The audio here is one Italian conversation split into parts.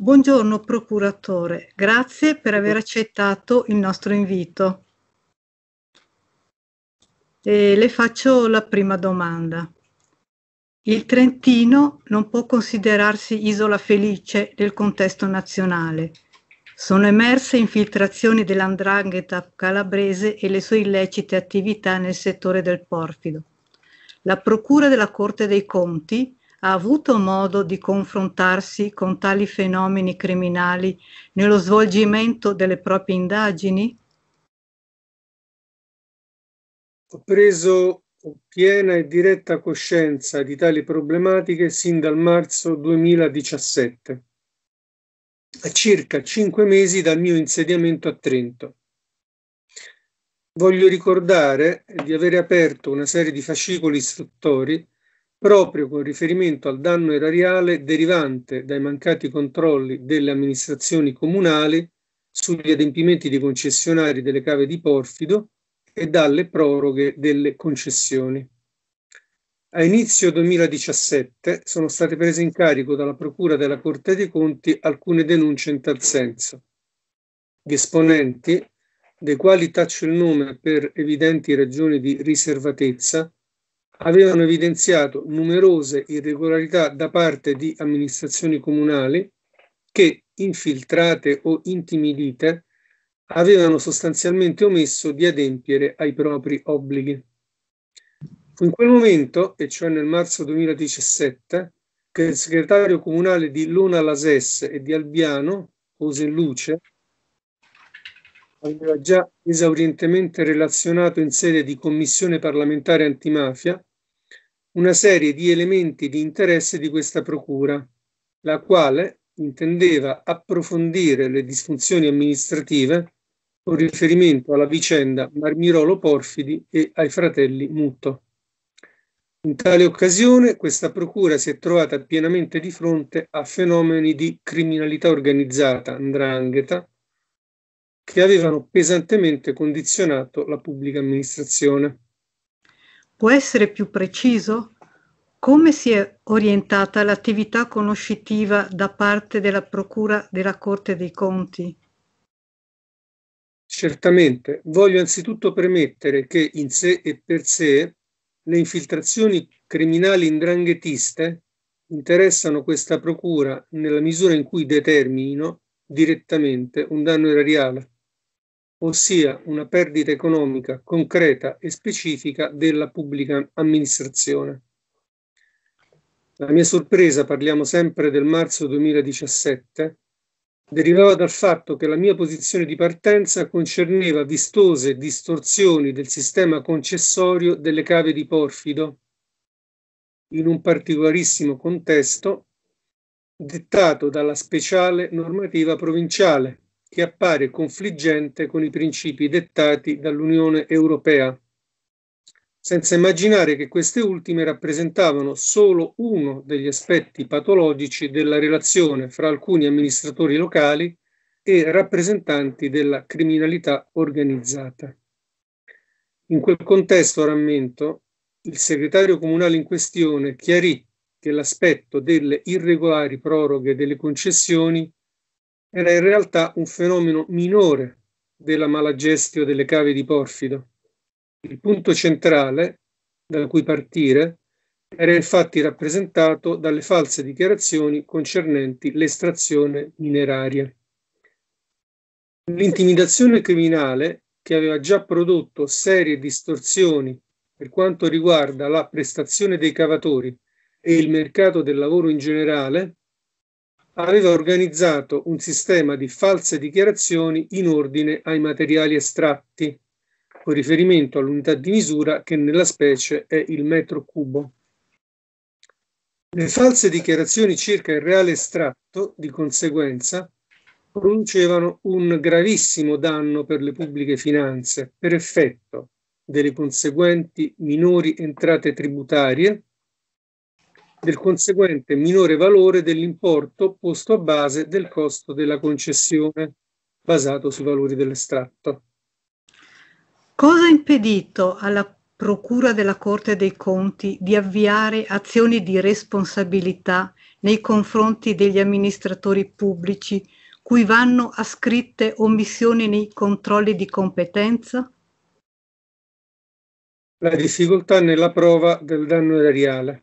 Buongiorno procuratore, grazie per aver accettato il nostro invito. E le faccio la prima domanda. Il Trentino non può considerarsi isola felice del contesto nazionale. Sono emerse infiltrazioni dell'andrangheta calabrese e le sue illecite attività nel settore del porfido. La Procura della Corte dei Conti ha avuto modo di confrontarsi con tali fenomeni criminali nello svolgimento delle proprie indagini? Ho preso piena e diretta coscienza di tali problematiche sin dal marzo 2017, a circa cinque mesi dal mio insediamento a Trento. Voglio ricordare di avere aperto una serie di fascicoli istruttori proprio con riferimento al danno erariale derivante dai mancati controlli delle amministrazioni comunali sugli adempimenti dei concessionari delle cave di Porfido e dalle proroghe delle concessioni. A inizio 2017 sono state prese in carico dalla Procura della Corte dei Conti alcune denunce in tal senso. Gli esponenti, dei quali taccio il nome per evidenti ragioni di riservatezza, avevano evidenziato numerose irregolarità da parte di amministrazioni comunali che, infiltrate o intimidite, avevano sostanzialmente omesso di adempiere ai propri obblighi. Fu in quel momento, e cioè nel marzo 2017, che il segretario comunale di Luna Lases e di Albiano, Luce, aveva già esaurientemente relazionato in sede di commissione parlamentare antimafia una serie di elementi di interesse di questa procura, la quale intendeva approfondire le disfunzioni amministrative con riferimento alla vicenda Marmirolo Porfidi e ai fratelli Mutto. In tale occasione questa procura si è trovata pienamente di fronte a fenomeni di criminalità organizzata, andrangheta, che avevano pesantemente condizionato la pubblica amministrazione. Può essere più preciso? Come si è orientata l'attività conoscitiva da parte della Procura della Corte dei Conti? Certamente, voglio anzitutto premettere che in sé e per sé le infiltrazioni criminali indranghetiste interessano questa procura nella misura in cui determinino direttamente un danno erariale ossia una perdita economica concreta e specifica della pubblica amministrazione. La mia sorpresa, parliamo sempre del marzo 2017, derivava dal fatto che la mia posizione di partenza concerneva vistose distorsioni del sistema concessorio delle cave di Porfido, in un particolarissimo contesto dettato dalla speciale normativa provinciale che appare confliggente con i principi dettati dall'Unione Europea, senza immaginare che queste ultime rappresentavano solo uno degli aspetti patologici della relazione fra alcuni amministratori locali e rappresentanti della criminalità organizzata. In quel contesto, rammento, il segretario comunale in questione chiarì che l'aspetto delle irregolari proroghe delle concessioni era in realtà un fenomeno minore della malagestio delle cave di Porfido. Il punto centrale da cui partire era infatti rappresentato dalle false dichiarazioni concernenti l'estrazione mineraria. L'intimidazione criminale, che aveva già prodotto serie distorsioni per quanto riguarda la prestazione dei cavatori e il mercato del lavoro in generale, aveva organizzato un sistema di false dichiarazioni in ordine ai materiali estratti, con riferimento all'unità di misura che nella specie è il metro cubo. Le false dichiarazioni circa il reale estratto, di conseguenza, producevano un gravissimo danno per le pubbliche finanze per effetto delle conseguenti minori entrate tributarie del conseguente minore valore dell'importo posto a base del costo della concessione, basato sui valori dell'estratto. Cosa ha impedito alla Procura della Corte dei Conti di avviare azioni di responsabilità nei confronti degli amministratori pubblici cui vanno ascritte omissioni nei controlli di competenza? La difficoltà nella prova del danno erariale.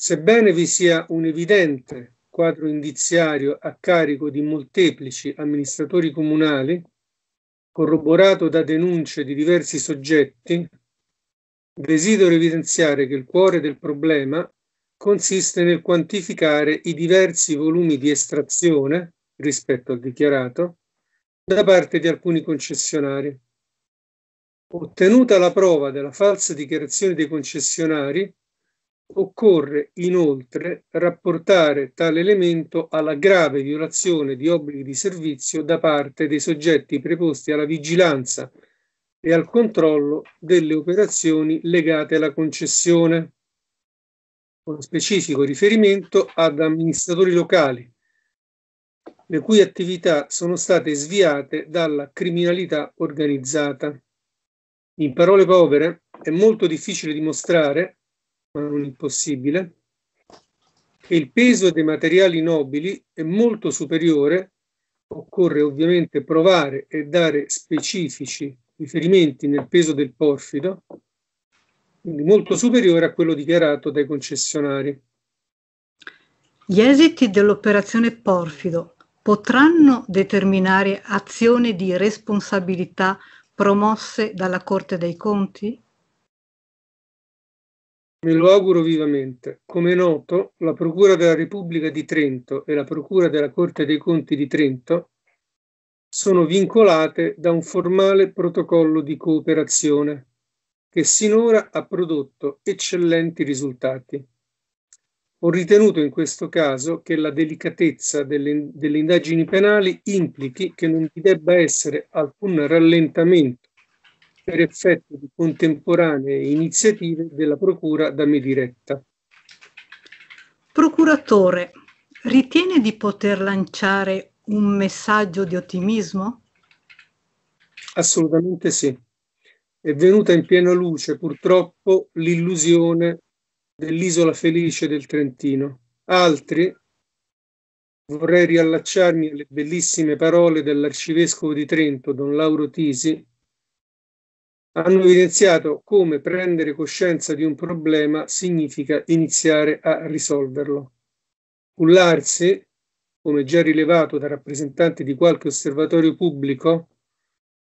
Sebbene vi sia un evidente quadro indiziario a carico di molteplici amministratori comunali, corroborato da denunce di diversi soggetti, desidero evidenziare che il cuore del problema consiste nel quantificare i diversi volumi di estrazione rispetto al dichiarato da parte di alcuni concessionari. Ottenuta la prova della falsa dichiarazione dei concessionari, Occorre inoltre rapportare tale elemento alla grave violazione di obblighi di servizio da parte dei soggetti preposti alla vigilanza e al controllo delle operazioni legate alla concessione, con specifico riferimento ad amministratori locali, le cui attività sono state sviate dalla criminalità organizzata. In parole povere, è molto difficile dimostrare ma non impossibile, che il peso dei materiali nobili è molto superiore, occorre ovviamente provare e dare specifici riferimenti nel peso del porfido, quindi molto superiore a quello dichiarato dai concessionari. Gli esiti dell'operazione Porfido potranno determinare azioni di responsabilità promosse dalla Corte dei Conti? Me lo auguro vivamente. Come noto, la Procura della Repubblica di Trento e la Procura della Corte dei Conti di Trento sono vincolate da un formale protocollo di cooperazione che sinora ha prodotto eccellenti risultati. Ho ritenuto in questo caso che la delicatezza delle, delle indagini penali implichi che non vi debba essere alcun rallentamento per effetto di contemporanee iniziative della Procura da me diretta. Procuratore, ritiene di poter lanciare un messaggio di ottimismo? Assolutamente sì. È venuta in piena luce purtroppo l'illusione dell'isola felice del Trentino. Altri, vorrei riallacciarmi alle bellissime parole dell'arcivescovo di Trento, don Lauro Tisi, hanno evidenziato come prendere coscienza di un problema significa iniziare a risolverlo. Cullarsi, come già rilevato da rappresentanti di qualche osservatorio pubblico,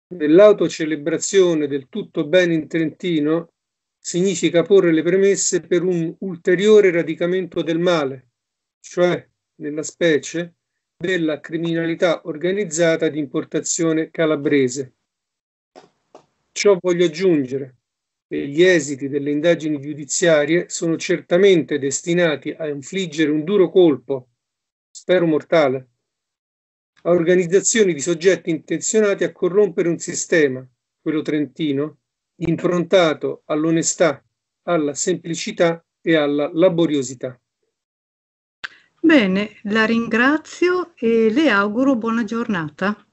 dell'autocelebrazione del tutto bene in Trentino significa porre le premesse per un ulteriore radicamento del male, cioè nella specie della criminalità organizzata di importazione calabrese Ciò voglio aggiungere che gli esiti delle indagini giudiziarie sono certamente destinati a infliggere un duro colpo, spero mortale, a organizzazioni di soggetti intenzionati a corrompere un sistema, quello trentino, improntato all'onestà, alla semplicità e alla laboriosità. Bene, la ringrazio e le auguro buona giornata.